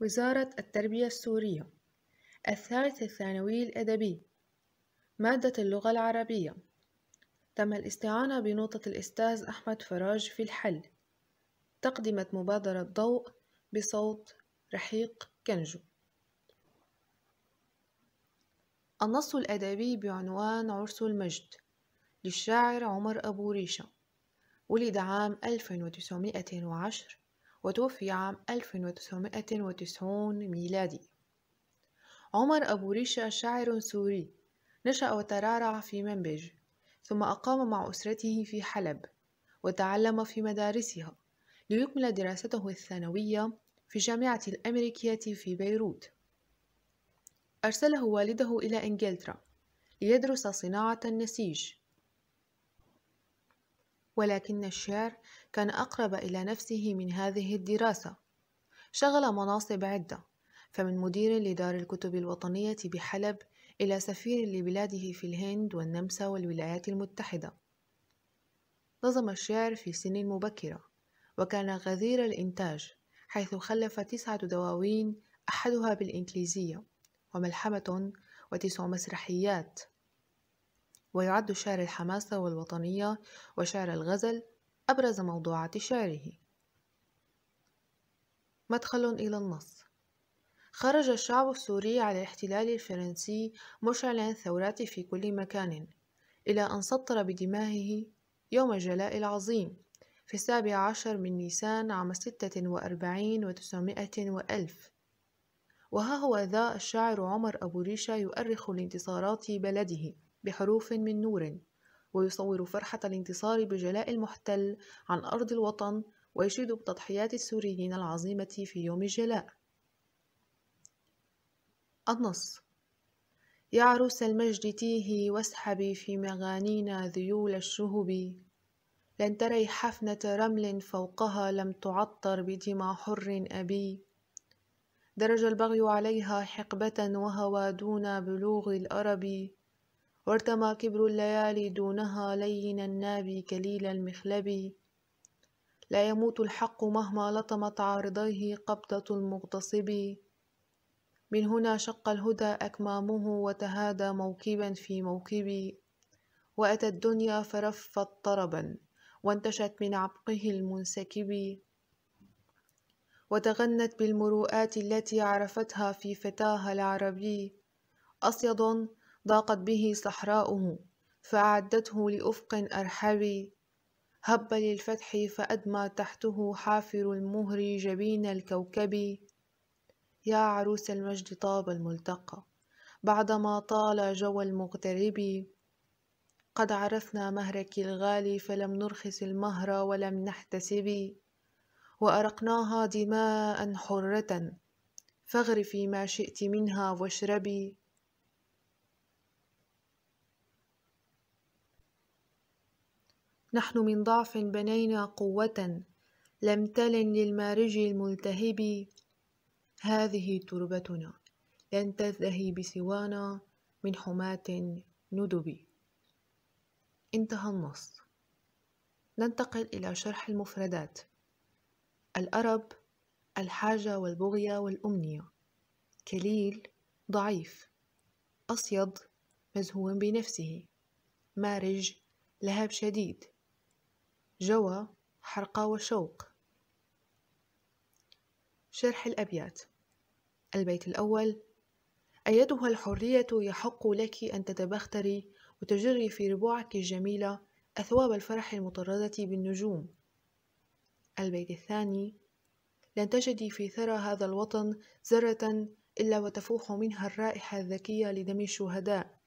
وزارة التربية السورية الثالث الثانوي الأدبي مادة اللغة العربية تم الاستعانة بنوطة الأستاذ أحمد فراج في الحل تقدمت مبادرة ضوء بصوت رحيق كنجو النص الأدبي بعنوان عرس المجد للشاعر عمر أبو ريشة ولد عام 1910 وتوفي عام 1990 ميلادي عمر أبو ريشة شاعر سوري نشأ وترعرع في منبج ثم أقام مع أسرته في حلب وتعلم في مدارسها ليكمل دراسته الثانوية في جامعة الأمريكية في بيروت أرسله والده إلى إنجلترا ليدرس صناعة النسيج ولكن الشعر كان أقرب إلى نفسه من هذه الدراسة شغل مناصب عدة فمن مدير لدار الكتب الوطنية بحلب إلى سفير لبلاده في الهند والنمسا والولايات المتحدة نظم الشعر في سن مبكرة وكان غزير الإنتاج حيث خلف تسعة دواوين أحدها بالإنجليزية وملحمة وتسع مسرحيات ويعد شعر الحماسة والوطنية وشعر الغزل أبرز موضوعات شعره مدخل إلى النص خرج الشعب السوري على الاحتلال الفرنسي مشعلا الثورات في كل مكان إلى أن سطر بدمائه يوم الجلاء العظيم في السابع عشر من نيسان عام ستة وأربعين وتسعمائة وألف وها هو ذا الشاعر عمر أبو ريشة يؤرخ لانتصارات بلده بحروف من نور ويصور فرحة الانتصار بجلاء المحتل عن أرض الوطن ويشيد بتضحيات السوريين العظيمة في يوم الجلاء النص يا عروس المجد تيهي واسحبي في مغانينا ذيول الشهب لن تري حفنة رمل فوقها لم تعطر بدمى حر أبي درج البغي عليها حقبة وهوى دون بلوغ الأرب وارتمى كبر الليالي دونها لينا النابي كليل المخلب لا يموت الحق مهما لطمت عارضيه قبضة المغتصب من هنا شق الهدى أكمامه وتهادى موكبا في موكبي وأتى الدنيا فرفت طربا وانتشت من عبقه المنسكب وتغنت بالمروءات التي عرفتها في فتاها العربي أصيد ضاقت به صحراؤه فأعدته لأفق أرحبي هب للفتح فأدمى تحته حافر المهر جبين الكوكب يا عروس المجد طاب الملتقى بعدما طال جوى المغترب قد عرفنا مهرك الغالي فلم نرخص المهر ولم نحتسب وأرقناها دماء حرة فاغرفي ما شئت منها واشربي نحن من ضعف بنينا قوة لم تلن للمارج الملتهب هذه تربتنا لن تذهي بسوانا من حماة ندب انتهى النص ننتقل إلى شرح المفردات الأرب الحاجة والبغية والأمنية كليل ضعيف أصيد مزهو بنفسه مارج لهب شديد جوى حرقة وشوق شرح الأبيات البيت الأول أيتها الحرية يحق لك أن تتبختري وتجري في ربوعك الجميلة أثواب الفرح المطردة بالنجوم البيت الثاني لن تجدي في ثرى هذا الوطن ذرة إلا وتفوح منها الرائحة الذكية لدم الشهداء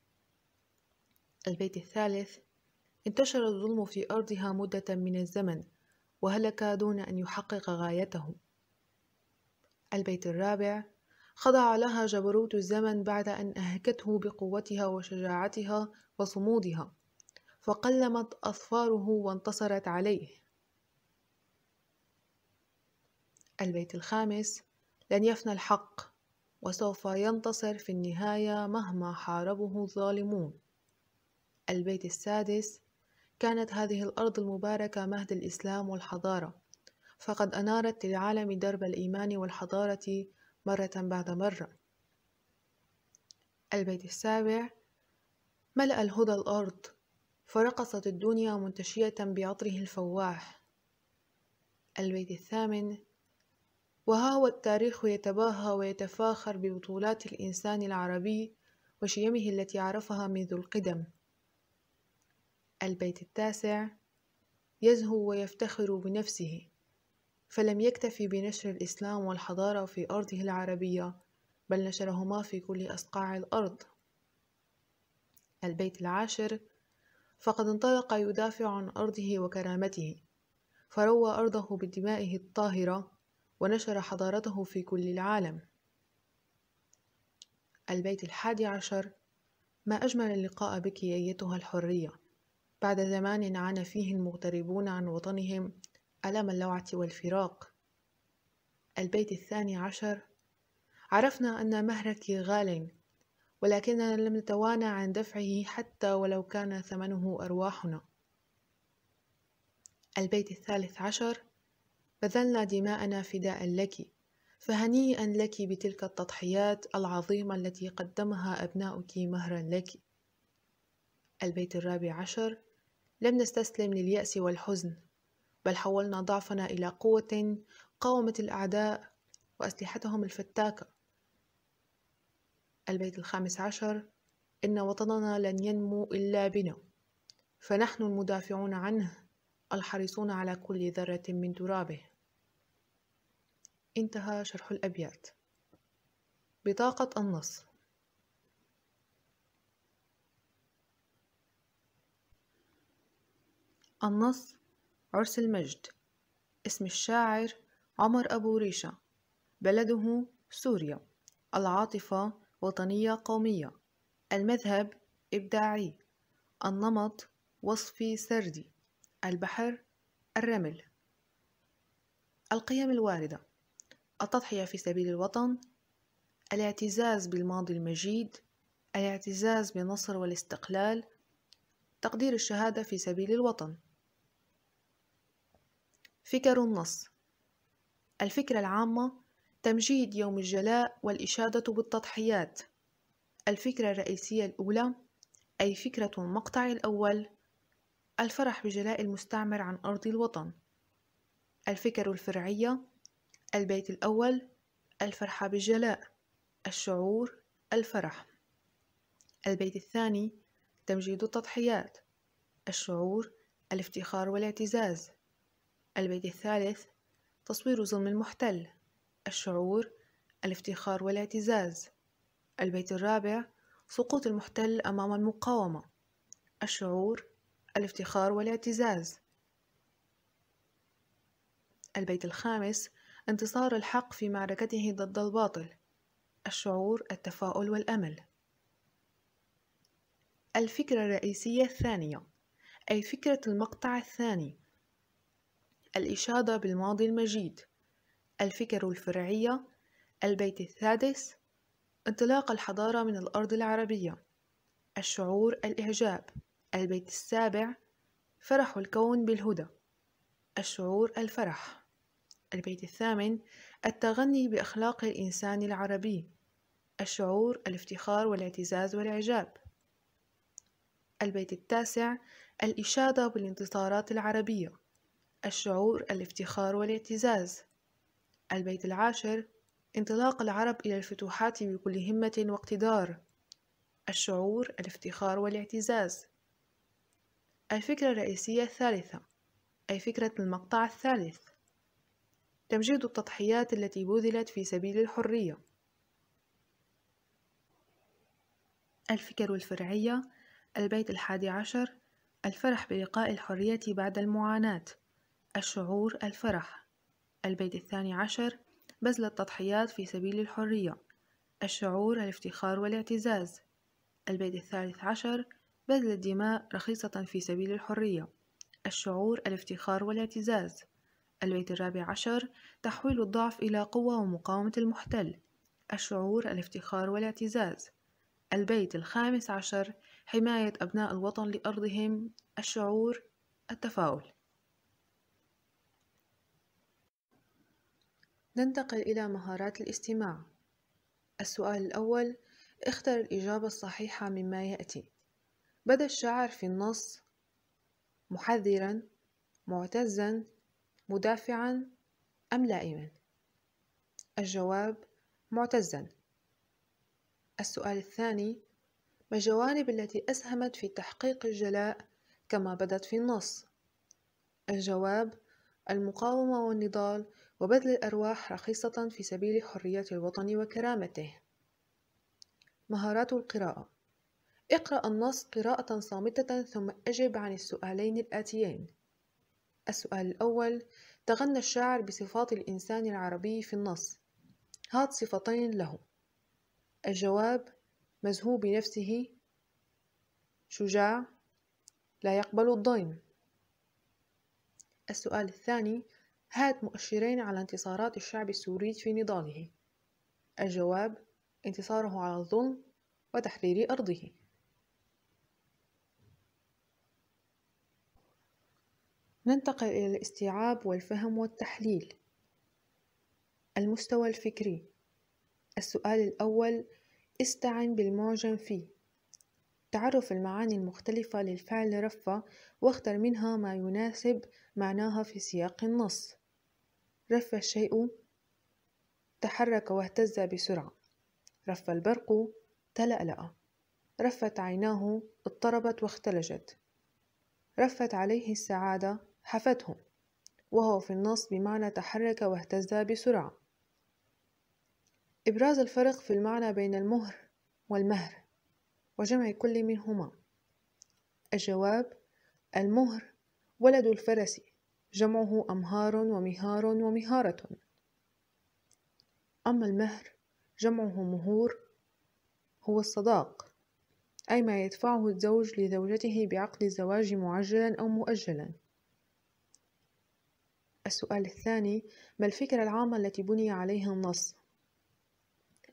البيت الثالث انتشر الظلم في أرضها مدة من الزمن وهلك دون أن يحقق غايته البيت الرابع خضع لها جبروت الزمن بعد أن أهكته بقوتها وشجاعتها وصمودها فقلمت أظفاره وانتصرت عليه البيت الخامس لن يفنى الحق وسوف ينتصر في النهاية مهما حاربه الظالمون البيت السادس كانت هذه الأرض المباركة مهد الإسلام والحضارة فقد أنارت للعالم درب الإيمان والحضارة مرة بعد مرة البيت السابع ملأ الهدى الأرض فرقصت الدنيا منتشية بعطره الفواح البيت الثامن وها هو التاريخ يتباهى ويتفاخر ببطولات الإنسان العربي وشيمه التي عرفها منذ القدم البيت التاسع يزهو ويفتخر بنفسه فلم يكتفي بنشر الإسلام والحضارة في أرضه العربية بل نشرهما في كل أصقاع الأرض البيت العاشر فقد انطلق يدافع عن أرضه وكرامته فروى أرضه بدمائه الطاهرة ونشر حضارته في كل العالم البيت الحادي عشر ما أجمل اللقاء بك أيتها الحرية بعد زمان عانى فيه المغتربون عن وطنهم ألم اللوعة والفراق البيت الثاني عشر عرفنا أن مهرك غال ولكننا لم نتوانى عن دفعه حتى ولو كان ثمنه أرواحنا البيت الثالث عشر بذلنا دماءنا فداء لك فهنيئا لك بتلك التضحيات العظيمة التي قدمها أبناؤك مهرا لك البيت الرابع عشر لم نستسلم لليأس والحزن بل حولنا ضعفنا إلى قوة قاومت الأعداء وأسلحتهم الفتاكة البيت الخامس عشر إن وطننا لن ينمو إلا بنا فنحن المدافعون عنه الحريصون على كل ذرة من ترابه انتهى شرح الأبيات بطاقة النص النص عرس المجد اسم الشاعر عمر أبو ريشة بلده سوريا العاطفة وطنية قومية المذهب إبداعي النمط وصفي سردي البحر الرمل القيم الواردة التضحية في سبيل الوطن الاعتزاز بالماضي المجيد الاعتزاز بالنصر والاستقلال تقدير الشهادة في سبيل الوطن فكر النص الفكرة العامة تمجيد يوم الجلاء والإشادة بالتضحيات الفكرة الرئيسية الأولى أي فكرة المقطع الأول الفرح بجلاء المستعمر عن أرض الوطن الفكر الفرعية البيت الأول الفرحة بالجلاء الشعور الفرح البيت الثاني تمجيد التضحيات الشعور الافتخار والاعتزاز البيت الثالث تصوير ظلم المحتل الشعور الافتخار والاعتزاز البيت الرابع سقوط المحتل أمام المقاومة الشعور الافتخار والاعتزاز البيت الخامس انتصار الحق في معركته ضد الباطل الشعور التفاؤل والأمل الفكرة الرئيسية الثانية أي فكرة المقطع الثاني الإشادة بالماضي المجيد الفكر الفرعية البيت السادس انطلاق الحضارة من الأرض العربية الشعور الإعجاب البيت السابع فرح الكون بالهدى الشعور الفرح البيت الثامن التغني بأخلاق الإنسان العربي الشعور الافتخار والاعتزاز والإعجاب البيت التاسع الإشادة بالانتصارات العربية الشعور الافتخار والاعتزاز البيت العاشر انطلاق العرب إلى الفتوحات بكل همة واقتدار الشعور الافتخار والاعتزاز الفكرة الرئيسية الثالثة أي فكرة المقطع الثالث تمجيد التضحيات التي بذلت في سبيل الحرية الفكر الفرعية البيت الحادي عشر الفرح بلقاء الحرية بعد المعاناة الشعور الفرح البيت الثاني عشر بذل التضحيات في سبيل الحرية الشعور الافتخار والاعتزاز البيت الثالث عشر بذل الدماء رخيصة في سبيل الحرية الشعور الافتخار والاعتزاز البيت الرابع عشر تحويل الضعف إلى قوة ومقاومة المحتل الشعور الافتخار والاعتزاز البيت الخامس عشر حماية أبناء الوطن لأرضهم الشعور التفاؤل ننتقل إلى مهارات الاستماع السؤال الأول اختر الإجابة الصحيحة مما يأتي بدا الشعر في النص محذرا معتزا مدافعا أم لائما الجواب معتزا السؤال الثاني ما الجوانب التي أسهمت في تحقيق الجلاء كما بدت في النص الجواب المقاومة والنضال وبذل الأرواح رخيصة في سبيل حرية الوطن وكرامته مهارات القراءة اقرأ النص قراءة صامتة ثم أجب عن السؤالين الآتيين السؤال الأول تغنى الشاعر بصفات الإنسان العربي في النص هات صفتين له الجواب مزهو بنفسه شجاع لا يقبل الضيم السؤال الثاني هات مؤشرين على انتصارات الشعب السوري في نضاله الجواب انتصاره على الظلم وتحرير أرضه ننتقل إلى الاستيعاب والفهم والتحليل المستوى الفكري السؤال الأول استعن بالمعجم فيه تعرف المعاني المختلفة للفعل رفة واختر منها ما يناسب معناها في سياق النص رف الشيء تحرك واهتز بسرعة رف البرق تلألأ رفت عيناه اضطربت واختلجت رفت عليه السعادة حفته وهو في النص بمعنى تحرك واهتز بسرعة إبراز الفرق في المعنى بين المهر والمهر وجمع كل منهما الجواب المهر ولد الفرس جمعه أمهار ومهار ومهارة أما المهر جمعه مهور هو الصداق أي ما يدفعه الزوج لزوجته بعقد الزواج معجلا أو مؤجلا السؤال الثاني ما الفكرة العامة التي بني عليها النص؟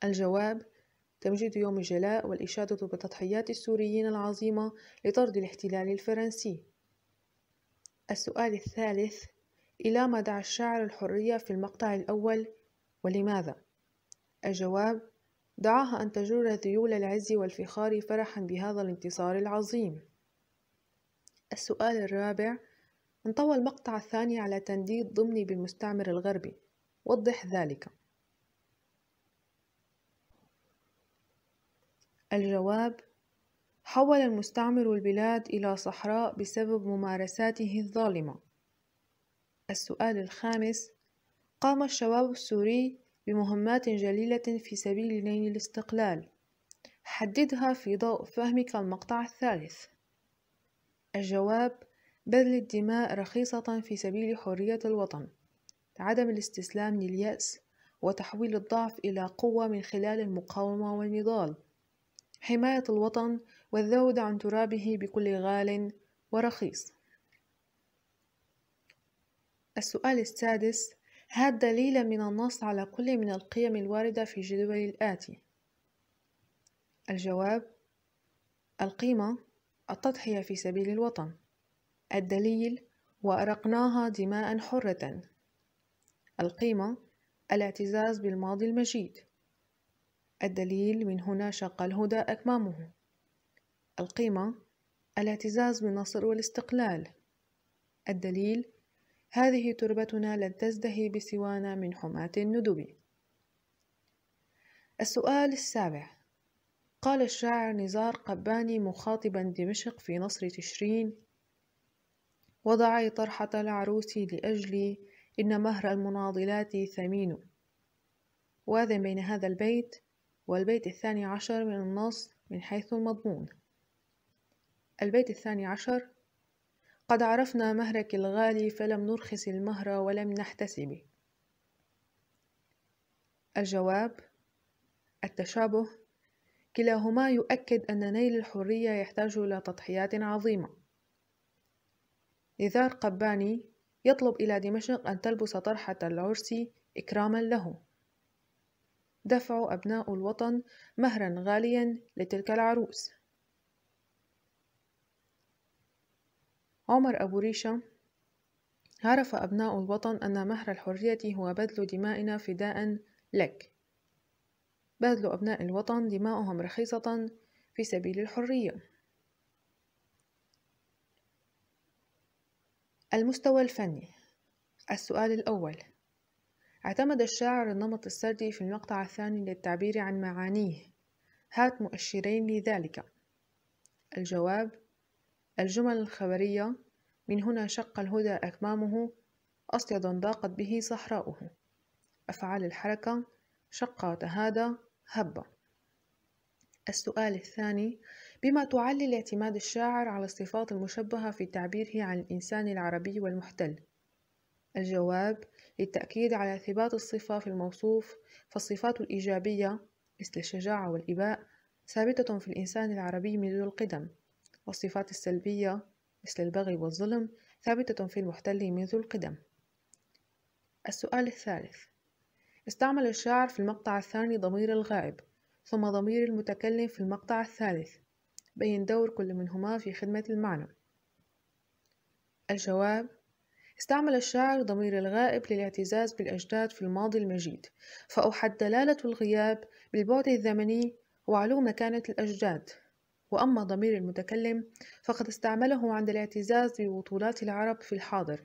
الجواب تمجيد يوم الجلاء والإشادة بتضحيات السوريين العظيمة لطرد الاحتلال الفرنسي السؤال الثالث إلى ما دعا الشاعر الحرية في المقطع الأول ولماذا؟ الجواب دعاها أن تجر ذيول العز والفخار فرحا بهذا الانتصار العظيم السؤال الرابع انطوى المقطع الثاني على تنديد ضمني بالمستعمر الغربي وضح ذلك الجواب حول المستعمر البلاد إلى صحراء بسبب ممارساته الظالمة السؤال الخامس قام الشباب السوري بمهمات جليلة في سبيل نيل الاستقلال حددها في ضوء فهمك المقطع الثالث الجواب بذل الدماء رخيصة في سبيل حرية الوطن عدم الاستسلام لليأس وتحويل الضعف إلى قوة من خلال المقاومة والنضال حماية الوطن والذود عن ترابه بكل غال ورخيص السؤال السادس هات دليلا من النص على كل من القيم الواردة في الجدول الآتي الجواب القيمة التضحية في سبيل الوطن الدليل وأرقناها دماء حرة القيمة الاعتزاز بالماضي المجيد الدليل من هنا شق الهدى أكمامه القيمة الاعتزاز بالنصر والاستقلال الدليل هذه تربتنا لن تزدهي بسوانا من حماة الندب السؤال السابع قال الشاعر نزار قباني مخاطبا دمشق في نصر تشرين وضعي طرحة العروس لأجلي إن مهر المناضلات ثمين واذن بين هذا البيت والبيت الثاني عشر من النص من حيث المضمون البيت الثاني عشر قد عرفنا مهرك الغالي فلم نرخص المهر ولم نحتسبه الجواب التشابه كلاهما يؤكد أن نيل الحرية يحتاج إلى تضحيات عظيمة نزار قباني يطلب إلى دمشق أن تلبس طرحة العرس إكراما له دفع أبناء الوطن مهرا غاليا لتلك العروس عمر أبو ريشة عرف أبناء الوطن أن مهر الحرية هو بذل دمائنا فداء لك بذل أبناء الوطن دماؤهم رخيصة في سبيل الحرية المستوى الفني السؤال الأول اعتمد الشاعر النمط السردي في المقطع الثاني للتعبير عن معانيه هات مؤشرين لذلك الجواب الجمل الخبرية من هنا شق الهدى أكمامه أصيدا ضاقت به صحراؤه أفعال الحركة شق تهادى هب السؤال الثاني بما تعلل اعتماد الشاعر على الصفات المشبهة في تعبيره عن الإنسان العربي والمحتل الجواب للتأكيد على ثبات الصفة في الموصوف فالصفات الإيجابية مثل الشجاعة والإباء ثابتة في الإنسان العربي منذ القدم والصفات السلبية مثل البغي والظلم ثابتة في المحتل منذ القدم السؤال الثالث استعمل الشاعر في المقطع الثاني ضمير الغائب ثم ضمير المتكلم في المقطع الثالث بين دور كل منهما في خدمة المعنى الجواب استعمل الشاعر ضمير الغائب للاعتزاز بالأجداد في الماضي المجيد فأوحت دلالة الغياب بالبعد الزمني وعلو مكانة الأجداد وأما ضمير المتكلم فقد استعمله عند الاعتزاز ببطولات العرب في الحاضر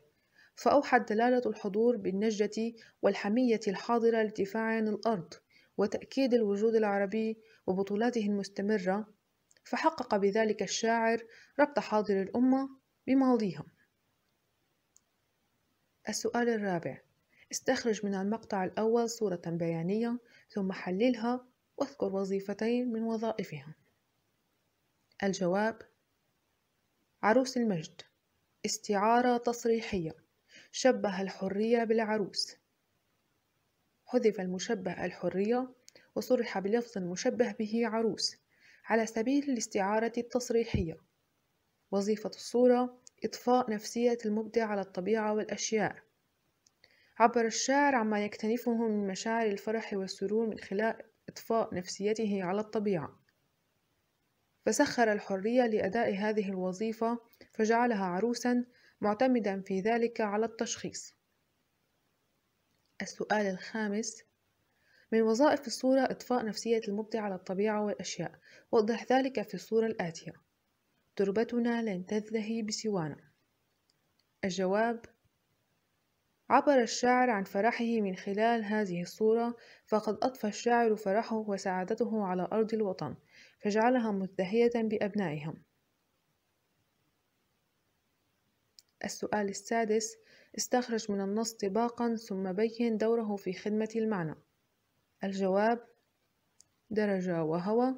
فأوحت دلالة الحضور بالنجدة والحمية الحاضرة لارتفاع عن الأرض وتأكيد الوجود العربي وبطولاته المستمرة فحقق بذلك الشاعر ربط حاضر الأمة بماضيها السؤال الرابع استخرج من المقطع الأول صورة بيانية ثم حللها واذكر وظيفتين من وظائفها الجواب عروس المجد استعارة تصريحية شبه الحرية بالعروس حذف المشبه الحرية وصرح بلفظ مشبه به عروس على سبيل الاستعارة التصريحية وظيفة الصورة إطفاء نفسية المبدع على الطبيعة والأشياء عبر الشاعر عما يكتنفه من مشاعر الفرح والسرور من خلال إطفاء نفسيته على الطبيعة فسخر الحرية لأداء هذه الوظيفة فجعلها عروسا معتمدا في ذلك على التشخيص السؤال الخامس من وظائف الصورة إطفاء نفسية المبدع على الطبيعة والأشياء وضح ذلك في الصورة الآتية تربتنا لن تزدهي بسوانا الجواب عبر الشاعر عن فرحه من خلال هذه الصورة فقد أطفى الشاعر فرحه وسعادته على أرض الوطن فجعلها مزدهية بأبنائهم السؤال السادس استخرج من النص طباقا ثم بين دوره في خدمة المعنى الجواب درجة وهوى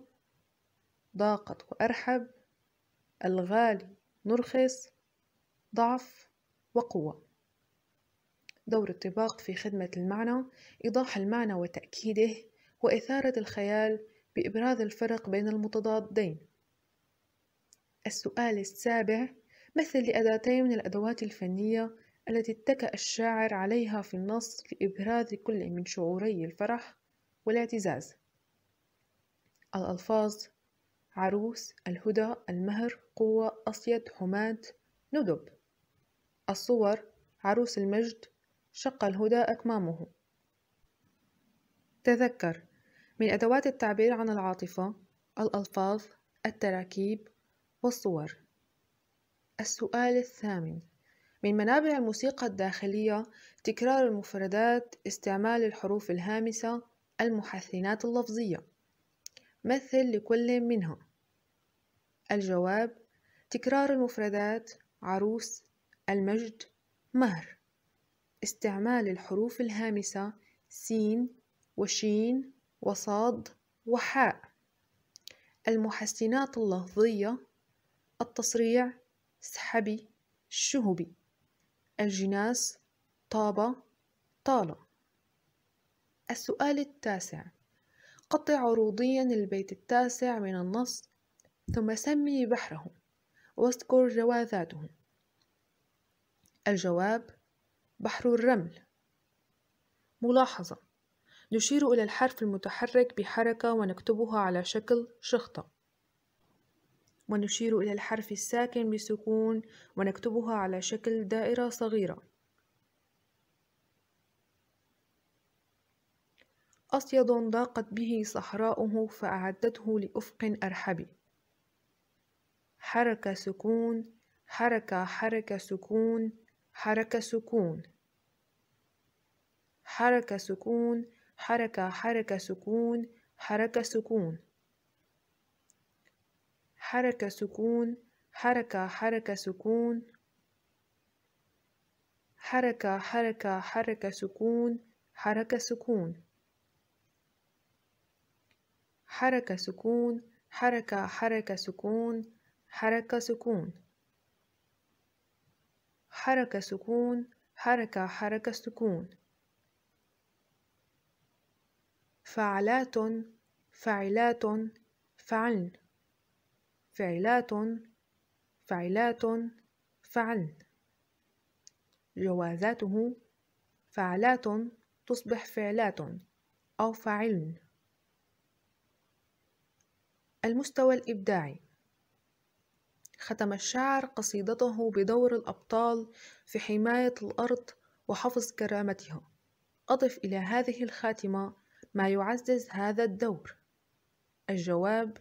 ضاقت وأرحب الغالي نرخص ضعف وقوة دور الطباق في خدمة المعنى إيضاح المعنى وتأكيده وإثارة الخيال بإبراز الفرق بين المتضادين السؤال السابع مثل لأداتين من الأدوات الفنية التي اتكأ الشاعر عليها في النص لإبراز كل من شعوري الفرح والاعتزاز الألفاظ عروس الهدى المهر قوة أصيد حماد ندب الصور عروس المجد شق الهدى أكمامه تذكر من أدوات التعبير عن العاطفة الألفاظ التراكيب والصور السؤال الثامن من منابع الموسيقى الداخلية تكرار المفردات استعمال الحروف الهامسة المحسنات اللفظية مثل لكل منها الجواب تكرار المفردات عروس المجد مهر استعمال الحروف الهامسة سين وشين وصاد وحاء المحسنات اللفظية التصريع سحبي شهبي الجناس طاب طال السؤال التاسع قطع عروضيا البيت التاسع من النص ثم سمي بحره واذكر جوازاته الجواب بحر الرمل ملاحظة نشير إلى الحرف المتحرك بحركة ونكتبها على شكل شخطة ونشير إلى الحرف الساكن بسكون ونكتبها على شكل دائرة صغيرة أصيد ضاقت به صحراؤه فأعدته لأفق أرحب حركة سكون حركة حركة سكون حركة سكون حركة سكون حركة حركة سكون حركة سكون حركة سكون حركة حركة سكون حركة حركة حركة سكون حركة سكون حركة سكون حركة حركة سكون حركة سكون حركة سكون حركة حركة سكون فعلات فعلات فعلن فعلات فعلات فعلن جوازاته فعلات تصبح فعلات أو فعلن المستوى الإبداعي ختم الشاعر قصيدته بدور الأبطال في حماية الأرض وحفظ كرامتها أضف إلى هذه الخاتمة ما يعزز هذا الدور الجواب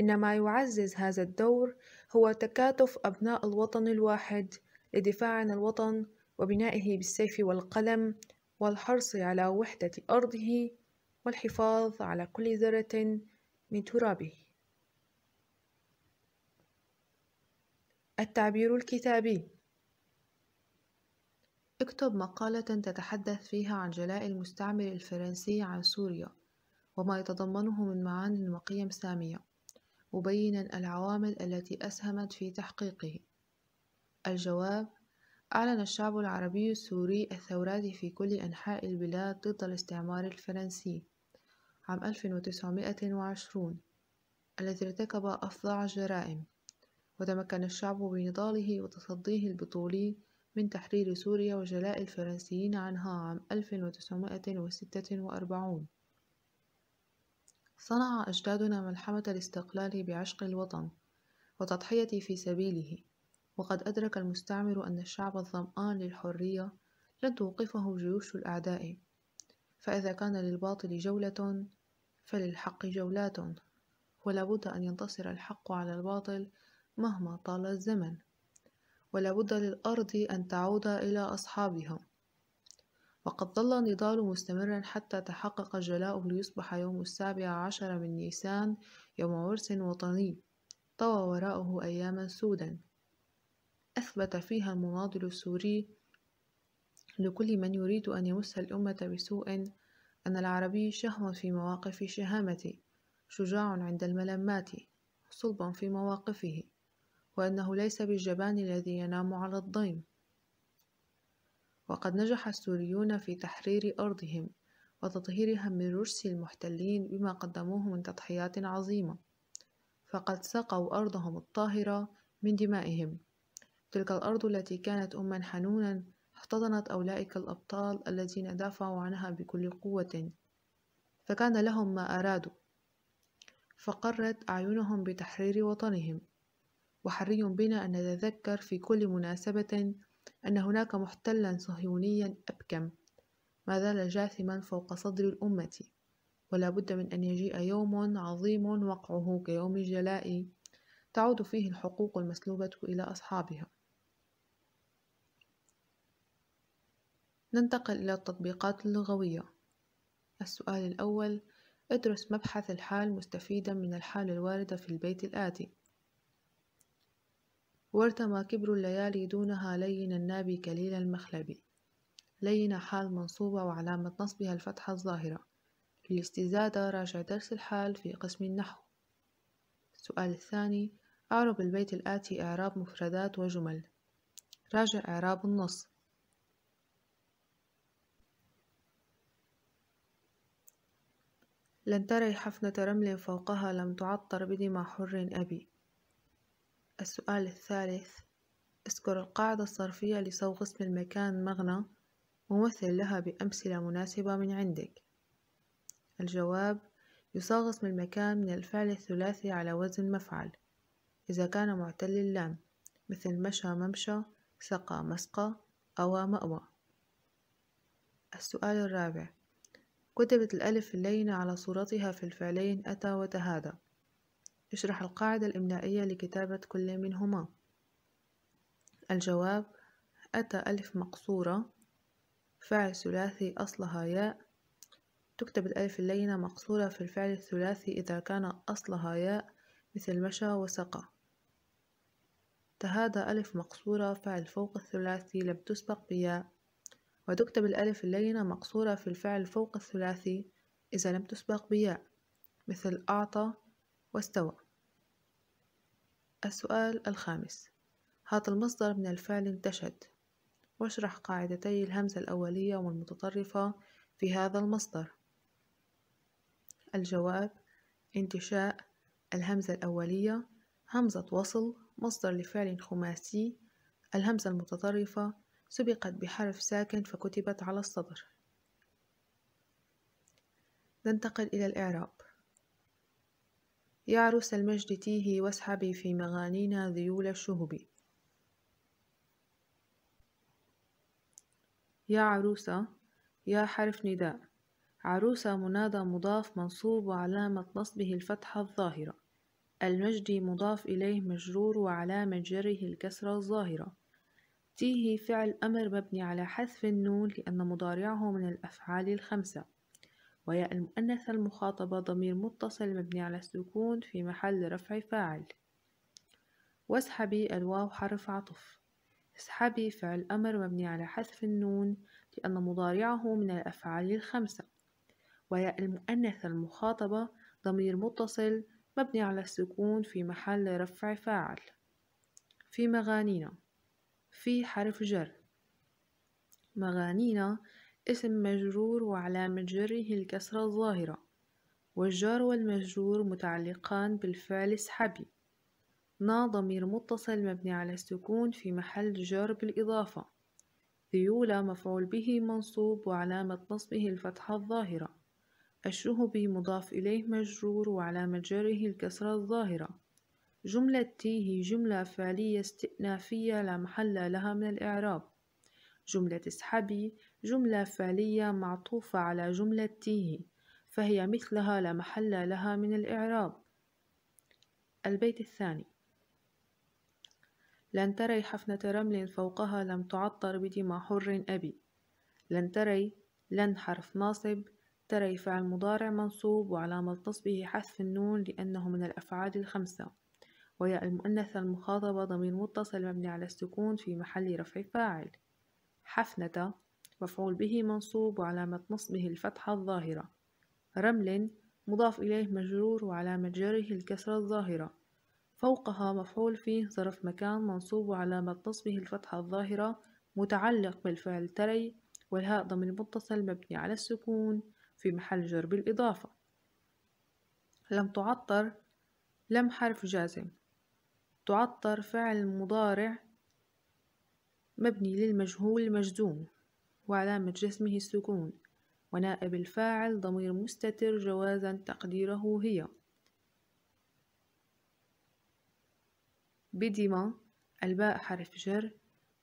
إن ما يعزز هذا الدور هو تكاتف أبناء الوطن الواحد لدفاع عن الوطن وبنائه بالسيف والقلم والحرص على وحدة أرضه والحفاظ على كل ذرة من ترابه التعبير الكتابي اكتب مقالة تتحدث فيها عن جلاء المستعمر الفرنسي عن سوريا وما يتضمنه من معان وقيم سامية مبينا العوامل التي أسهمت في تحقيقه الجواب أعلن الشعب العربي السوري الثورات في كل أنحاء البلاد ضد الاستعمار الفرنسي عام 1920 الذي ارتكب أفظع الجرائم وتمكن الشعب بنضاله وتصديه البطولي من تحرير سوريا وجلاء الفرنسيين عنها عام 1946 صنع أجدادنا ملحمة الاستقلال بعشق الوطن وتضحية في سبيله وقد أدرك المستعمر أن الشعب الظمآن للحرية لن توقفه جيوش الأعداء فإذا كان للباطل جولة فللحق جولات ولا بد أن ينتصر الحق على الباطل مهما طال الزمن ولابد للأرض أن تعود إلى أصحابها وقد ظل النضال مستمرا حتى تحقق جلاؤه ليصبح يوم السابع عشر من نيسان يوم عرس وطني طوى وراءه أياما سودا أثبت فيها المناضل السوري لكل من يريد أن يمس الأمة بسوء أن العربي شهم في مواقف شهامته شجاع عند الملمات صلبا في مواقفه وأنه ليس بالجبان الذي ينام على الضيم وقد نجح السوريون في تحرير أرضهم وتطهيرها من رجس المحتلين بما قدموه من تضحيات عظيمة فقد سقوا أرضهم الطاهرة من دمائهم تلك الأرض التي كانت أما حنونا احتضنت أولئك الأبطال الذين دافعوا عنها بكل قوة فكان لهم ما أرادوا فقرت أعينهم بتحرير وطنهم وحري بنا أن نتذكر في كل مناسبة أن هناك محتلا صهيونيا أبكم ما زال جاثما فوق صدر الأمة ولا بد من أن يجيء يوم عظيم وقعه كيوم الجلاء تعود فيه الحقوق المسلوبة إلى أصحابها ننتقل إلى التطبيقات اللغوية السؤال الأول ادرس مبحث الحال مستفيدا من الحال الواردة في البيت الآتي وارتمى كبر الليالي دونها لين النابي كليل المخلبي لين حال منصوبة وعلامة نصبها الفتحة الظاهرة للاستزادة راجع درس الحال في قسم النحو السؤال الثاني أعرب البيت الآتي إعراب مفردات وجمل راجع إعراب النص لن تري حفنة رمل فوقها لم تعطر بدمى حر أبي السؤال الثالث اذكر القاعدة الصرفية لصوغ اسم المكان مغنى ومثل لها بأمثلة مناسبة من عندك الجواب يصاغ اسم المكان من الفعل الثلاثي على وزن مفعل إذا كان معتل اللام مثل مشى ممشى سقى مسقى أوى مأوى السؤال الرابع كتبت الألف اللينة على صورتها في الفعلين أتى وتهادى اشرح القاعدة الإملائية لكتابة كل منهما الجواب أتى ألف مقصورة فاعل ثلاثي أصلها ياء تكتب الألف اللينة مقصورة في الفعل الثلاثي إذا كان أصلها ياء مثل مشى وسقى تهادى ألف مقصورة فعل فوق الثلاثي لم تسبق بياء وتكتب الألف اللينة مقصورة في الفعل فوق الثلاثي إذا لم تسبق بياء مثل أعطى واستوى السؤال الخامس هذا المصدر من الفعل انتشد واشرح قاعدتي الهمزة الأولية والمتطرفة في هذا المصدر الجواب انتشاء الهمزة الأولية همزة وصل مصدر لفعل خماسي الهمزة المتطرفة سبقت بحرف ساكن فكتبت على الصدر ننتقل إلى الإعراب يا عروس المجد تيهي واسحبي في مغانينا ذيول الشهب يا عروسة يا حرف نداء عروسة منادى مضاف منصوب وعلامة نصبه الفتحة الظاهرة المجد مضاف إليه مجرور وعلامة جره الكسرة الظاهرة تيه فعل أمر مبني على حذف النون لأن مضارعه من الأفعال الخمسة ويا المؤنثة المخاطبة ضمير متصل مبني على السكون في محل رفع فاعل واسحبي الواو حرف عطف اسحبي فعل أمر مبني على حذف النون لأن مضارعه من الأفعال الخمسة ويا المؤنثة المخاطبة ضمير متصل مبني على السكون في محل رفع فاعل في مغانينا في حرف جر مغانينا اسم مجرور وعلامة جره الكسرة الظاهرة والجار والمجرور متعلقان بالفعل اسحبي نا ضمير متصل مبني على السكون في محل جر بالإضافة ذيولا مفعول به منصوب وعلامة نصبه الفتحة الظاهرة الشهبي مضاف إليه مجرور وعلامة جره الكسرة الظاهرة جملة تي هي جملة فعلية استئنافية لا محل لها من الإعراب جملة اسحبي جملة فعلية معطوفة على جملة تيه فهي مثلها لا محل لها من الإعراب البيت الثاني لن تري حفنة رمل فوقها لم تعطر بدمى حر أبي لن تري لن حرف ناصب تري فعل مضارع منصوب وعلامة نصبه حذف النون لأنه من الأفعال الخمسة ويا المؤنثة المخاطبة ضمير متصل مبني على السكون في محل رفع فاعل حفنة مفعول به منصوب وعلامة نصبه الفتحة الظاهرة رمل مضاف إليه مجرور وعلامة جره الكسرة الظاهرة فوقها مفعول فيه ظرف مكان منصوب وعلامة نصبه الفتحة الظاهرة متعلق بالفعل تري والهاء ضمير متصل مبني على السكون في محل جر بالإضافة لم تعطر لم حرف جازم تعطر فعل مضارع مبني للمجهول مجزوم وعلامة جسمه السكون ونائب الفاعل ضمير مستتر جوازا تقديره هي بديما الباء حرف جر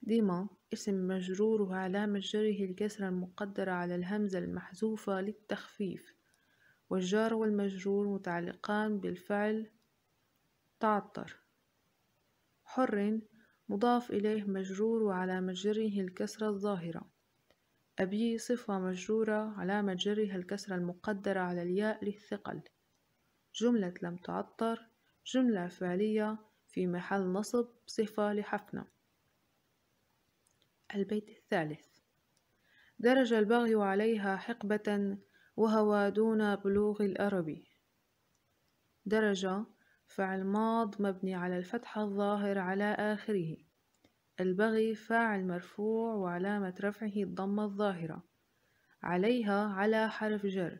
ديما اسم مجرور وعلامة جره الكسرة المقدرة على الهمزة المحذوفة للتخفيف والجار والمجرور متعلقان بالفعل تعطر حر مضاف إليه مجرور وعلامة جره الكسرة الظاهرة أبي صفة مجرورة علامة جرها الكسرة المقدرة على الياء للثقل جملة لم تعطر جملة فعلية في محل نصب صفة لحفنة البيت الثالث درج البغي عليها حقبة وهوى دون بلوغ الأربي درجة فعل ماض مبني على الفتحة الظاهر على آخره البغي فاعل مرفوع وعلامة رفعه الضمة الظاهرة عليها على حرف جر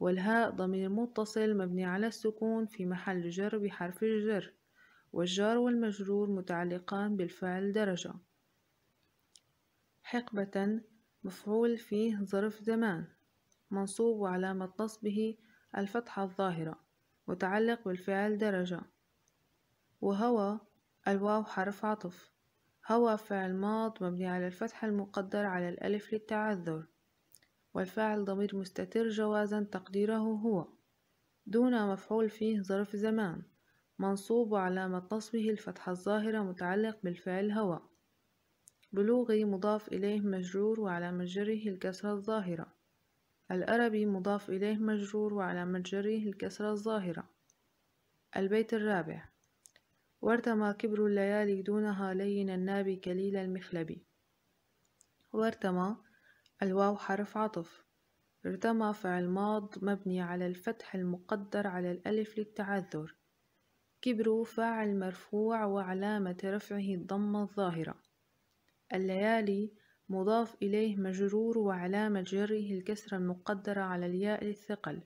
والهاء ضمير متصل مبني على السكون في محل جر بحرف الجر والجار والمجرور متعلقان بالفعل درجة حقبة مفعول فيه ظرف زمان منصوب وعلامة نصبه الفتحة الظاهرة متعلق بالفعل درجة وهو الواو حرف عطف هو فعل ماض مبني على الفتح المقدر على الألف للتعذر والفاعل ضمير مستتر جوازا تقديره هو دون مفعول فيه ظرف زمان منصوب وعلامة نصبه الفتحة الظاهرة متعلق بالفعل هو بلوغي مضاف إليه مجرور وعلى مجره الكسرة الظاهرة الأربي مضاف إليه مجرور وعلى مجره الكسرة الظاهرة البيت الرابع وارتمى كبر الليالي دونها لين النابي كليل المخلب وارتمى الواو حرف عطف ارتمى فعل ماض مبني على الفتح المقدر على الألف للتعذر كبر فاعل مرفوع وعلامة رفعه الضمة الظاهرة الليالي مضاف إليه مجرور وعلامة جره الكسرة المقدرة على الياء للثقل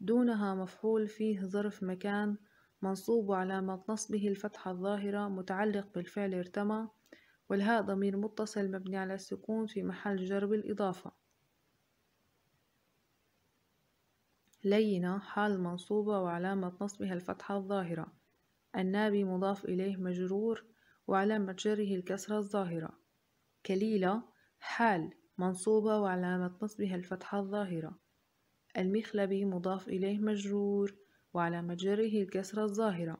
دونها مفعول فيه ظرف مكان منصوب وعلامة نصبه الفتحة الظاهرة متعلق بالفعل ارتمى والهاء ضمير متصل مبني على السكون في محل جر بالإضافة لينة حال منصوبة وعلامة نصبها الفتحة الظاهرة النابي مضاف إليه مجرور وعلامة جره الكسرة الظاهرة كليلة حال منصوبة وعلامة نصبها الفتحة الظاهرة المخلبي مضاف إليه مجرور وعلى مجره الكسرة الظاهرة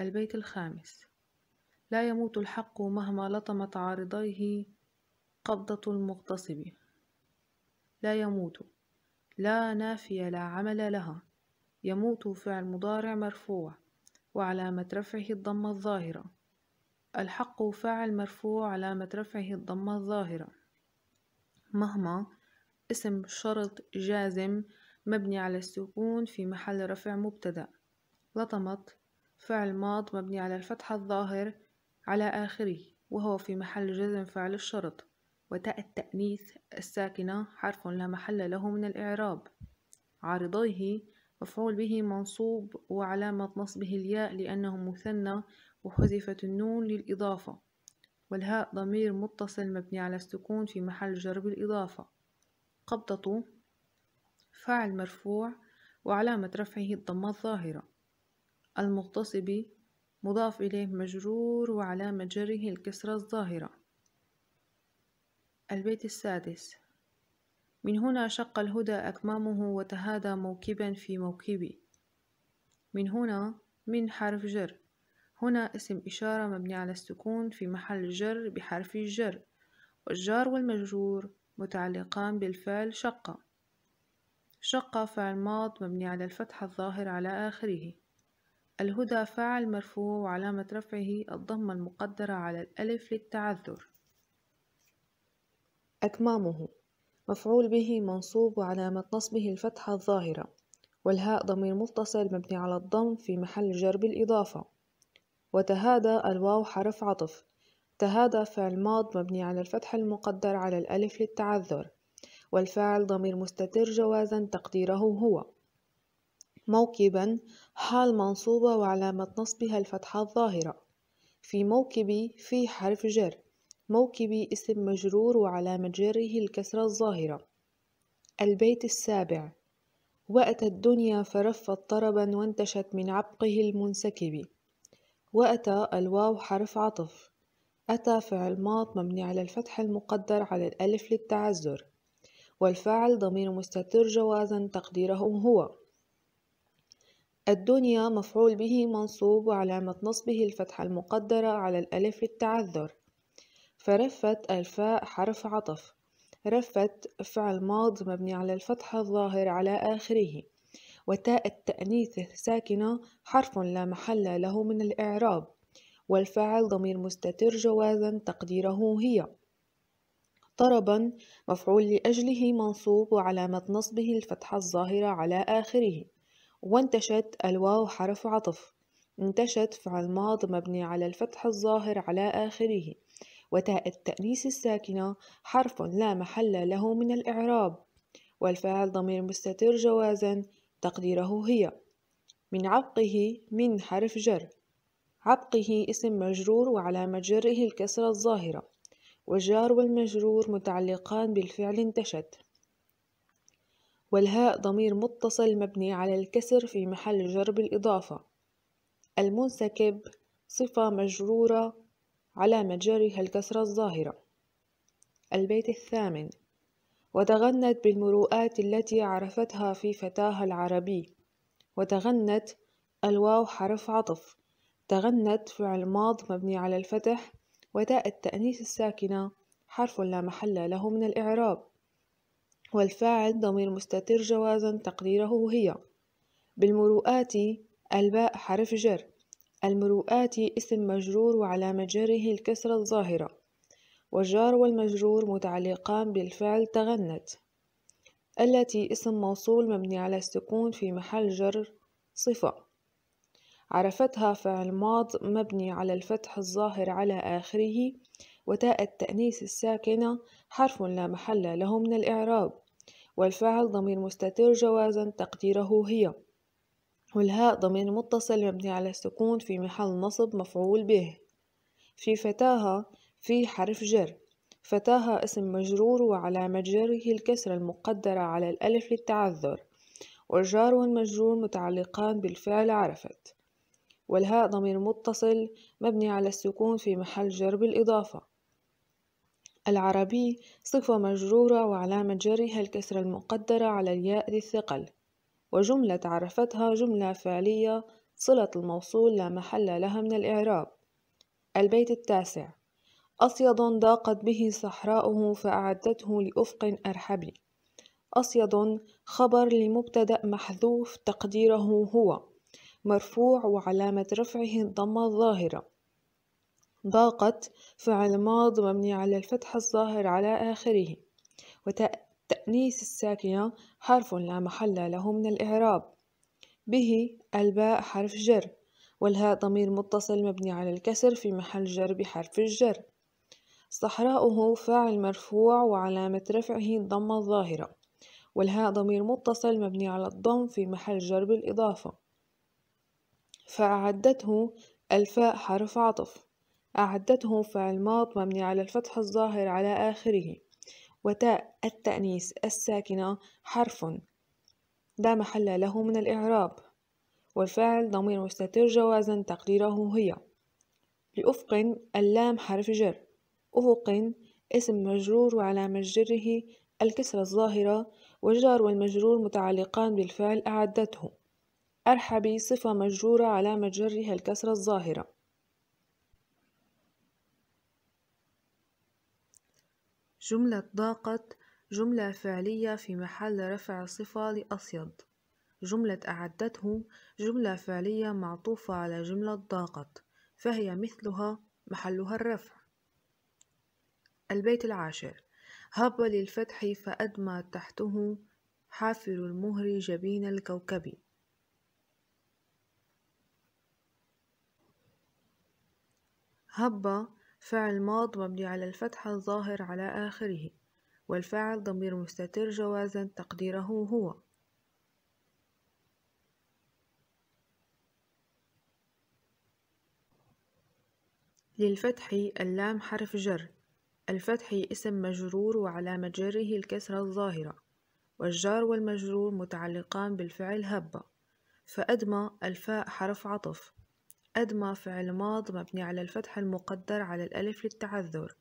البيت الخامس لا يموت الحق مهما لطمت عارضيه قبضة المغتصب لا يموت لا نافية لا عمل لها يموت فعل مضارع مرفوع وعلامة رفعه الضمة الظاهرة الحق فاعل مرفوع علامة رفعه الضمة الظاهرة مهما اسم شرط جازم مبني على السكون في محل رفع مبتدأ لطمت فعل ماض مبني على الفتحة الظاهر على آخره وهو في محل جزم فعل الشرط وتاء التأنيث الساكنة حرف لا محل له من الإعراب عارضيه مفعول به منصوب وعلامة نصبه الياء لأنه مثنى وحذفت النون للإضافة والهاء ضمير متصل مبني على السكون في محل جر بالإضافة قبضة فاعل مرفوع وعلامة رفعه الضمة الظاهرة المغتصب مضاف إليه مجرور وعلامة جره الكسرة الظاهرة البيت السادس من هنا شق الهدى أكمامه وتهادى موكبا في موكبي من هنا من حرف جر هنا اسم إشارة مبني على السكون في محل جر بحرف الجر والجار والمجرور متعلقان بالفعل شقة شق فعل ماض مبني على الفتحة الظاهر على آخره الهدى فاعل مرفوع وعلامة رفعه الضمة المقدرة على الألف للتعذر أكمامه مفعول به منصوب وعلامة نصبه الفتحة الظاهرة والهاء ضمير متصل مبني على الضم في محل جر بالإضافة وتهادى الواو حرف عطف تهادى فعل ماض مبني على الفتحة المقدر على الألف للتعذر والفاعل ضمير مستتر جوازا تقديره هو موكبا حال منصوبة وعلامة نصبها الفتحة الظاهرة في موكبي في حرف جر موكبي اسم مجرور وعلامة جره الكسرة الظاهرة البيت السابع وأتى الدنيا فرفت طربا وانتشت من عبقه المنسكب وأتى الواو حرف عطف أتى فعل ماض مبني على الفتح المقدر على الألف للتعذر والفاعل ضمير مستتر جوازا تقديره هو الدنيا مفعول به منصوب وعلامة نصبه الفتحة المقدرة على الألف للتعذر فرفت الفاء حرف عطف رفت فعل ماض مبني على الفتحة الظاهر على آخره وتاء التأنيث الساكنة حرف لا محل له من الإعراب والفاعل ضمير مستتر جوازا تقديره هي اقتربا مفعول لأجله منصوب وعلامة نصبه الفتحة الظاهرة على آخره وانتشت الواو حرف عطف انتشت فعل ماض مبني على الفتح الظاهر على آخره وتاء التأنيس الساكنة حرف لا محل له من الإعراب والفاعل ضمير مستتر جوازا تقديره هي من عبقه من حرف جر عبقه اسم مجرور وعلامة جره الكسرة الظاهرة والجار والمجرور متعلقان بالفعل انتشت والهاء ضمير متصل مبني على الكسر في محل جر بالإضافة المنسكب صفة مجرورة على مجرها الكسرة الظاهرة البيت الثامن وتغنت بالمروءات التي عرفتها في فتاها العربي وتغنت الواو حرف عطف تغنت فعل ماض مبني على الفتح وتاء التأنيث الساكنة حرف لا محل له من الإعراب والفاعل ضمير مستتر جوازا تقديره هي بالمروءات الباء حرف جر المروءات اسم مجرور وعلامة جره الكسرة الظاهرة والجار والمجرور متعلقان بالفعل تغنت التي اسم موصول مبني على السكون في محل جر صفة عرفتها فعل ماض مبني على الفتح الظاهر على آخره وتاء التأنيس الساكنة حرف لا محل له من الإعراب والفعل ضمير مستتر جوازا تقديره هي والهاء ضمير متصل مبني على السكون في محل نصب مفعول به في فتاها في حرف جر فتاها اسم مجرور وعلامة جره الكسرة المقدرة على الألف للتعذر والجار والمجرور متعلقان بالفعل عرفت والهاء ضمير متصل مبني على السكون في محل جر بالإضافة العربي صفة مجرورة وعلامة جرها الكسرة المقدرة على الياء ذي الثقل وجملة عرفتها جملة فعلية صلة الموصول لا محل لها من الإعراب البيت التاسع أصيد ضاقت به صحراؤه فأعدته لأفق أرحبي أصيد خبر لمبتدأ محذوف تقديره هو مرفوع وعلامة رفعه الضمة الظاهرة ضاقت فعل ماض مبني على الفتح الظاهر على آخره وتأنيس الساكنة حرف لا محل له من الإعراب به الباء حرف جر والهاء ضمير متصل مبني على الكسر في محل جر بحرف الجر صحراؤه فاعل مرفوع وعلامة رفعه الضمة الظاهرة والهاء ضمير متصل مبني على الضم في محل جر بالإضافة فأعدته الفاء حرف عطف أعدته فعل ماض مبني على الفتح الظاهر على آخره وتاء التأنيس الساكنة حرف لا محل له من الإعراب والفعل ضمير مستتر جوازا تقديره هي لأفق اللام حرف جر أفق اسم مجرور وعلامة جره الكسرة الظاهرة والجار والمجرور متعلقان بالفعل أعدته أرحبي صفة مجرورة على مجرها الكسرة الظاهرة جملة ضاقت جملة فعلية في محل رفع صفة لأصيد جملة أعدته جملة فعلية معطوفة على جملة ضاقت فهي مثلها محلها الرفع البيت العاشر هب للفتح فأدمى تحته حافر المهر جبين الكوكبي هبة فعل ماض مبني على الفتح الظاهر على آخره والفاعل ضمير مستتر جوازا تقديره هو للفتح اللام حرف جر الفتح اسم مجرور وعلامة جره الكسرة الظاهرة والجار والمجرور متعلقان بالفعل هبة فأدمى الفاء حرف عطف أدمى فعل ماض مبني على الفتح المقدر على الألف للتعذر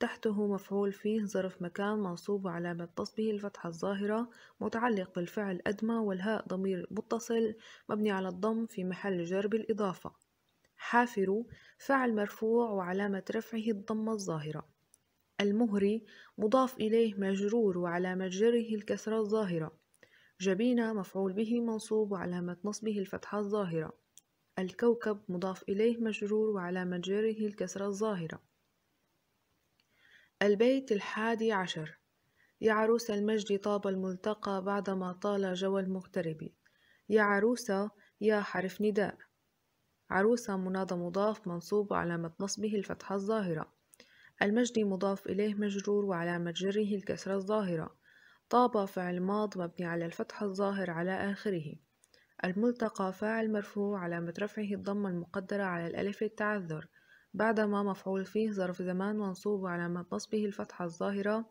تحته مفعول فيه ظرف مكان منصوب وعلامة نصبه الفتحة الظاهرة متعلق بالفعل أدمى والهاء ضمير متصل مبني على الضم في محل جر بالإضافة حافر فعل مرفوع وعلامة رفعه الضمة الظاهرة المهري مضاف إليه مجرور وعلامة جره الكسرة الظاهرة جبينة مفعول به منصوب وعلامة نصبه الفتحة الظاهرة الكوكب مضاف إليه مجرور وعلامة جره الكسرة الظاهرة البيت الحادي عشر يا عروس المجد طاب الملتقى بعدما طال جوى المغترب يا عروسة يا حرف نداء عروسة منادى مضاف منصوب وعلامة نصبه الفتحة الظاهرة المجد مضاف إليه مجرور وعلامة جره الكسرة الظاهرة طاب فعل ماض مبني على الفتحة الظاهر على آخره الملتقى فاعل مرفوع علامة رفعه الضمة المقدرة على الألف للتعذر بعدما مفعول فيه ظرف زمان منصوب علامة نصبه الفتحة الظاهرة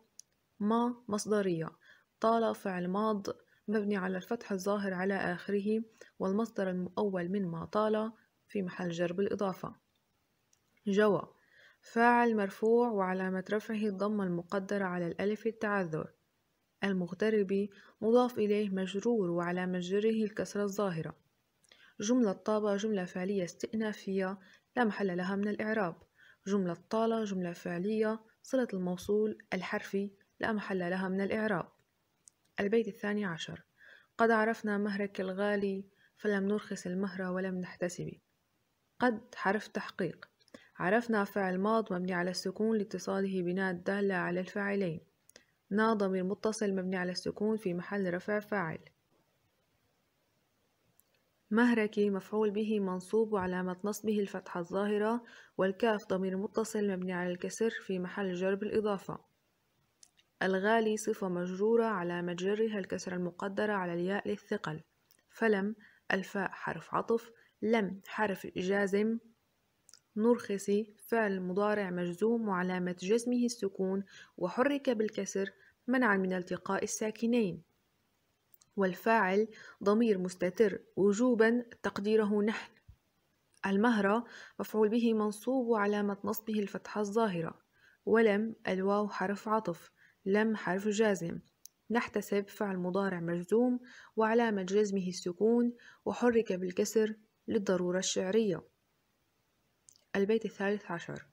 ما مصدرية طال فعل ماض مبني على الفتح الظاهر على آخره والمصدر المؤول من ما طال في محل جر بالإضافة جوى فاعل مرفوع وعلامة رفعه الضمة المقدرة على الألف التعذر المغترب مضاف إليه مجرور وعلى مجره الكسرة الظاهرة جملة طابة جملة فعلية استئنافية لا محل لها من الإعراب جملة طالة جملة فعلية صلة الموصول الحرفي لا محل لها من الإعراب البيت الثاني عشر قد عرفنا مهرك الغالي فلم نرخص المهر ولم نحتسب قد حرف تحقيق عرفنا فعل ماض مبني على السكون لاتصاله بناء الدالة على الفاعلين نا ضمير متصل مبني على السكون في محل رفع فاعل مهركي مفعول به منصوب وعلامة نصبه الفتحة الظاهرة والكاف ضمير متصل مبني على الكسر في محل جر بالإضافة الغالي صفة مجرورة علامة جرها الكسر المقدرة على الياء للثقل فلم الفاء حرف عطف لم حرف جازم نرخصي فعل مضارع مجزوم وعلامة جزمه السكون وحرك بالكسر منعا من التقاء الساكنين والفاعل ضمير مستتر وجوبا تقديره نحن المهرة مفعول به منصوب وعلامة نصبه الفتحة الظاهرة ولم الواو حرف عطف لم حرف جازم نحتسب فعل مضارع مجزوم وعلامة جزمه السكون وحرك بالكسر للضرورة الشعرية البيت الثالث عشر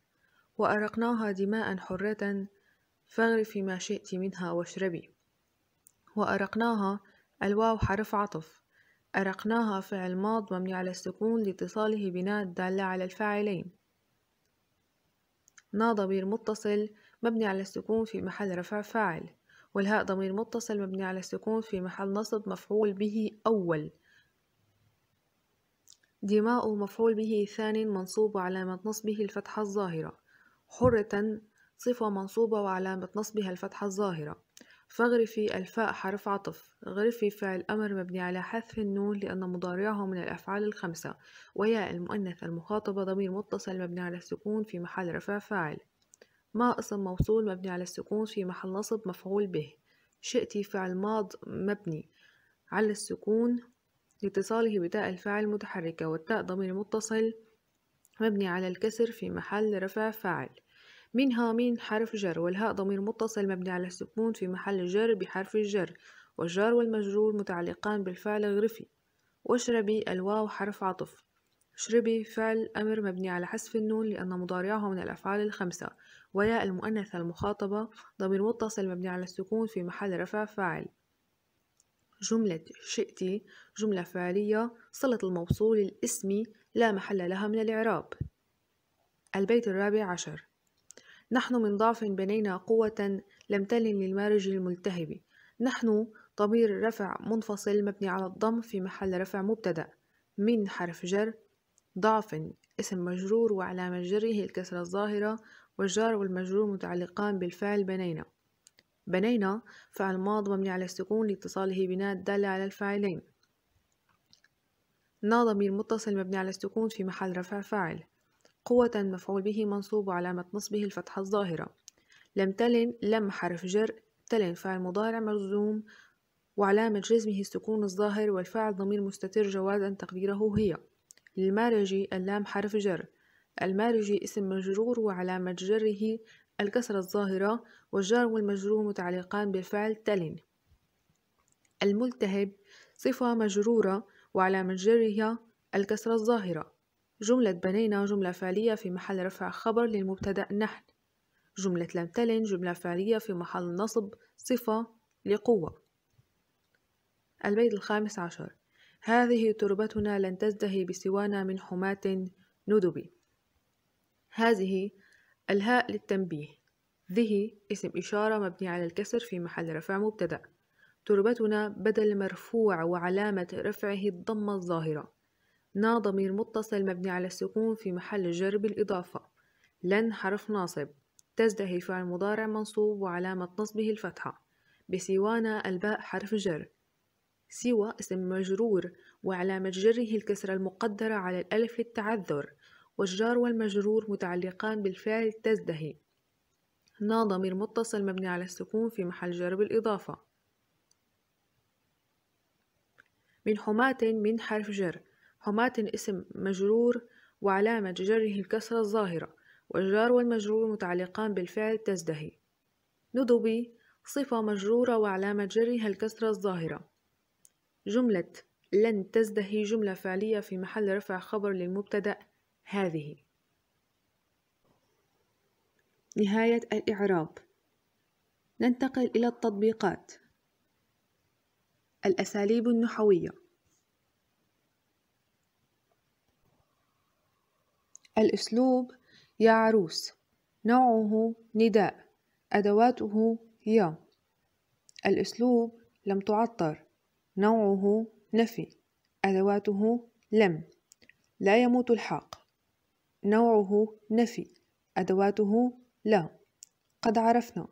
وأرقناها دماء حرة فاغرفي ما شئت منها واشربي وأرقناها الواو حرف عطف أرقناها فعل ماض مبني على السكون لاتصاله بناء الدالة على الفاعلين نا ضمير متصل مبني على السكون في محل رفع فاعل والهاء ضمير متصل مبني على السكون في محل نصب مفعول به أول دماء مفعول به ثان منصوب وعلامة نصبه الفتحة الظاهرة حرة صفة منصوبة وعلامة نصبها الفتحة الظاهرة فغرفي الفاء حرف عطف غرفي فعل أمر مبني على حذف النون لأن مضارعه من الأفعال الخمسة وياء المؤنث المخاطبة ضمير متصل مبني على السكون في محل رفع فاعل ما اسم موصول مبني على السكون في محل نصب مفعول به شئتي فعل ماض مبني على السكون لاتصاله بتاء الفاعل متحركة والتاء ضمير متصل مبني على الكسر في محل رفع فاعل منها من حرف جر والهاء ضمير متصل مبني على السكون في محل جر بحرف الجر والجار والمجرور متعلقان بالفعل غرفي واشربي الواو حرف عطف اشربي فعل أمر مبني على حذف النون لأن مضارعه من الأفعال الخمسة ويا المؤنثة المخاطبة ضمير متصل مبني على السكون في محل رفع فاعل جملة شئت جملة فعلية صلة الموصول الاسمي لا محل لها من الإعراب البيت الرابع عشر نحن من ضعف بنينا قوة لم تلن للمارج الملتهب نحن ضمير رفع منفصل مبني على الضم في محل رفع مبتدأ من حرف جر ضعف اسم مجرور وعلامة جره الكسرة الظاهرة والجار والمجرور متعلقان بالفعل بنينا بنينا فعل ماض مبني على السكون لاتصاله بناء الدالة على الفاعلين نا ضمير متصل مبني على السكون في محل رفع فاعل قوة مفعول به منصوب وعلامة نصبه الفتحة الظاهرة لم تلن لم حرف جر تلن فعل مضارع مجزوم وعلامة جزمه السكون الظاهر والفاعل ضمير مستتر جواز أن تقديره هي للمارجي اللام حرف جر المارجي اسم مجرور وعلامة جره الكسرة الظاهرة والجار والمجرور متعلقان بالفعل تلن الملتهب صفة مجرورة وعلامة جرها الكسرة الظاهرة جملة بنينا جملة فعلية في محل رفع خبر للمبتدأ نحن جملة لم تلن جملة فعلية في محل نصب صفة لقوة البيت الخامس عشر هذه تربتنا لن تزدهي بسوانا من حماة ندب هذه الهاء للتنبيه ذه اسم إشارة مبني على الكسر في محل رفع مبتدأ تربتنا بدل مرفوع وعلامة رفعه الضمة الظاهرة نا ضمير متصل مبني على السكون في محل جر بالإضافة لن حرف ناصب تزدهي فعل مضارع منصوب وعلامة نصبه الفتحة بسوانا الباء حرف جر سوى اسم مجرور وعلامة جره الكسرة المقدرة على الألف للتعذر والجار والمجرور متعلقان بالفعل تزدهي نا ضمير متصل مبني على السكون في محل جر بالإضافة من حماة من حرف جر حماة اسم مجرور وعلامة جره الكسرة الظاهرة والجار والمجرور متعلقان بالفعل تزدهي ندبي صفة مجرورة وعلامة جرها الكسرة الظاهرة جملة لن تزدهي جملة فعلية في محل رفع خبر للمبتدأ هذه نهاية الإعراب ننتقل إلى التطبيقات الأساليب النحوية الأسلوب يا عروس نوعه نداء أدواته يا الأسلوب لم تعطر نوعه نفي أدواته لم لا يموت الحق نوعه نفي أدواته لا قد عرفنا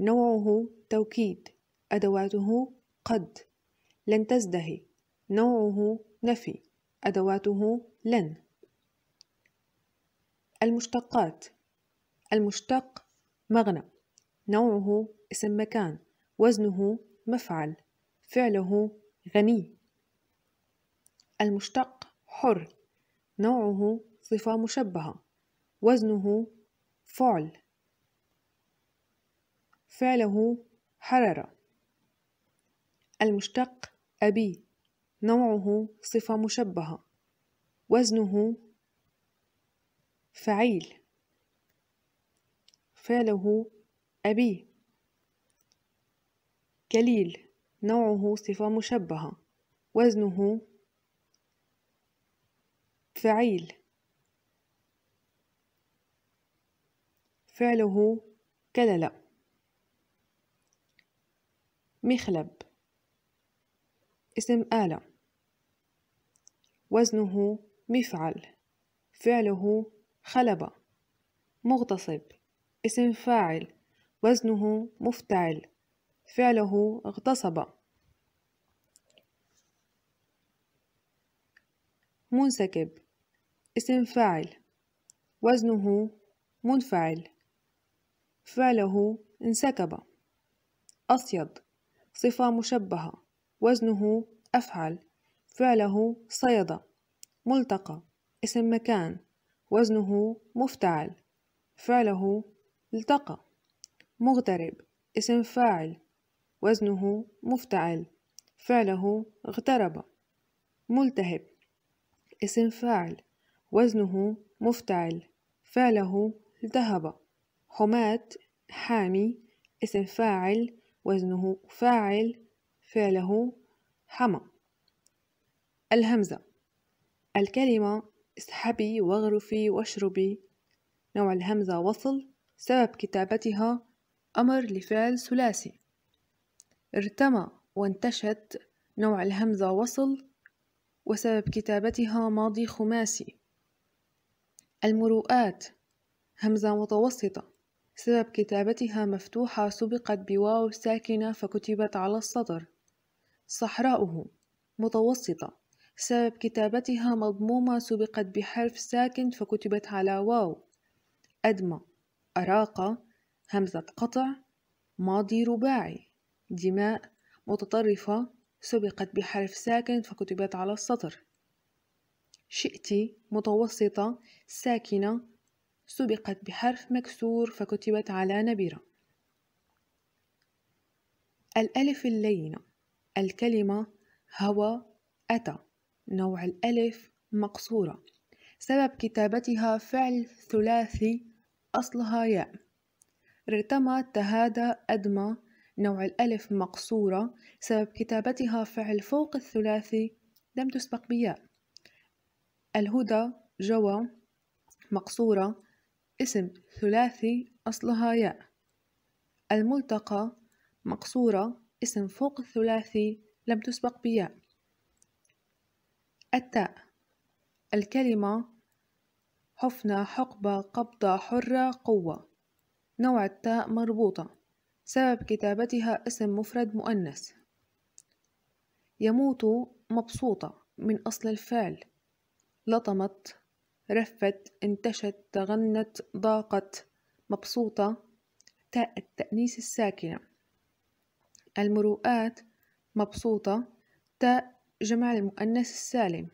نوعه توكيد أدواته قد لن تزدهي نوعه نفي أدواته لن المشتقات المشتق مغنى نوعه اسم مكان وزنه مفعل فعله غني المشتق حر نوعه صفة مشبهة وزنه فعل فعله حرر المشتق أبي نوعه صفة مشبهة وزنه فعيل فعله أبي كليل نوعه صفة مشبهة وزنه فعيل فعله كلل مخلب اسم آلة وزنه مفعل فعله خلب مغتصب اسم فاعل وزنه مفتعل فعله اغتصب منسكب اسم فاعل وزنه منفعل فعله انسكب أصيد صفة مشبهة وزنه أفعل فعله صيد ملتقى اسم مكان وزنه مفتعل فعله التقى مغترب اسم فاعل وزنه مفتعل فعله اغترب ملتهب اسم فاعل وزنه مفتعل فعله التهب حماة حامي اسم فاعل وزنه فاعل فعله حمى الهمزة الكلمة اسحبي واغرفي واشربي نوع الهمزة وصل سبب كتابتها أمر لفعل ثلاثي ارتمى وانتشت نوع الهمزة وصل وسبب كتابتها ماضي خماسي المروءات همزة متوسطة سبب كتابتها مفتوحة سبقت بواو ساكنة فكتبت على السطر صحراؤه متوسطة سبب كتابتها مضمومة سبقت بحرف ساكن فكتبت على واو أدمى أراقة همزة قطع ماضي رباعي دماء متطرفة سبقت بحرف ساكن فكتبت على السطر شئتي متوسطة ساكنة سبقت بحرف مكسور فكتبت على نبرة الألف اللينة الكلمة هوى أتى نوع الألف مقصورة سبب كتابتها فعل ثلاثي أصلها ياء ارتمى تهادى أدمى نوع الألف مقصورة سبب كتابتها فعل فوق الثلاثي لم تسبق بياء الهدى جوى مقصورة اسم ثلاثي أصلها ياء الملتقى مقصورة اسم فوق الثلاثي لم تسبق بياء التاء الكلمة حفنة حقبة قبضة حرة قوة نوع التاء مربوطة سبب كتابتها اسم مفرد مؤنث يموت مبسوطة من أصل الفعل لطمت رفت انتشت تغنت ضاقت مبسوطة تاء التأنيس الساكنة المروءات مبسوطة تاء جمع المؤنث السالم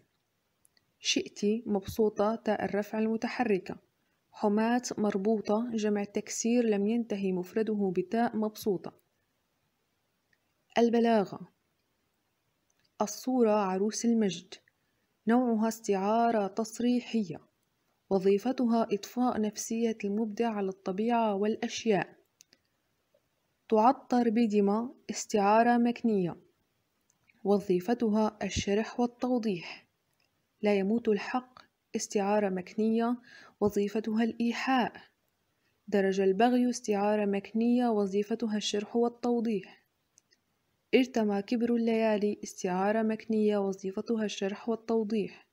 شئت مبسوطة تاء الرفع المتحركة حماة مربوطة جمع تكسير لم ينتهي مفرده بتاء مبسوطة البلاغة الصورة عروس المجد نوعها استعارة تصريحية وظيفتها إطفاء نفسية المبدع على الطبيعة والأشياء تعطر بدمى استعارة مكنية وظيفتها الشرح والتوضيح لا يموت الحق استعارة مكنية وظيفتها الإيحاء درجة البغي استعارة مكنية وظيفتها الشرح والتوضيح ارتمى كبر الليالي استعارة مكنية وظيفتها الشرح والتوضيح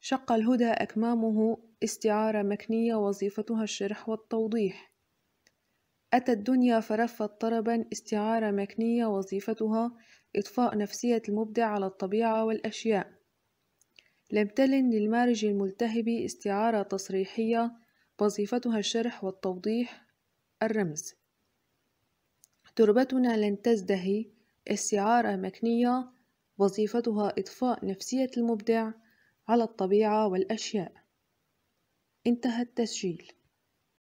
شق الهدى أكمامه استعارة مكنية وظيفتها الشرح والتوضيح أتى الدنيا فرفت طربا استعارة مكنية وظيفتها إطفاء نفسية المبدع على الطبيعة والأشياء لم تلن للمارج الملتهب استعارة تصريحية وظيفتها الشرح والتوضيح الرمز تربتنا لن تزدهي السعارة مكنية وظيفتها إضفاء نفسية المبدع على الطبيعة والأشياء انتهى التسجيل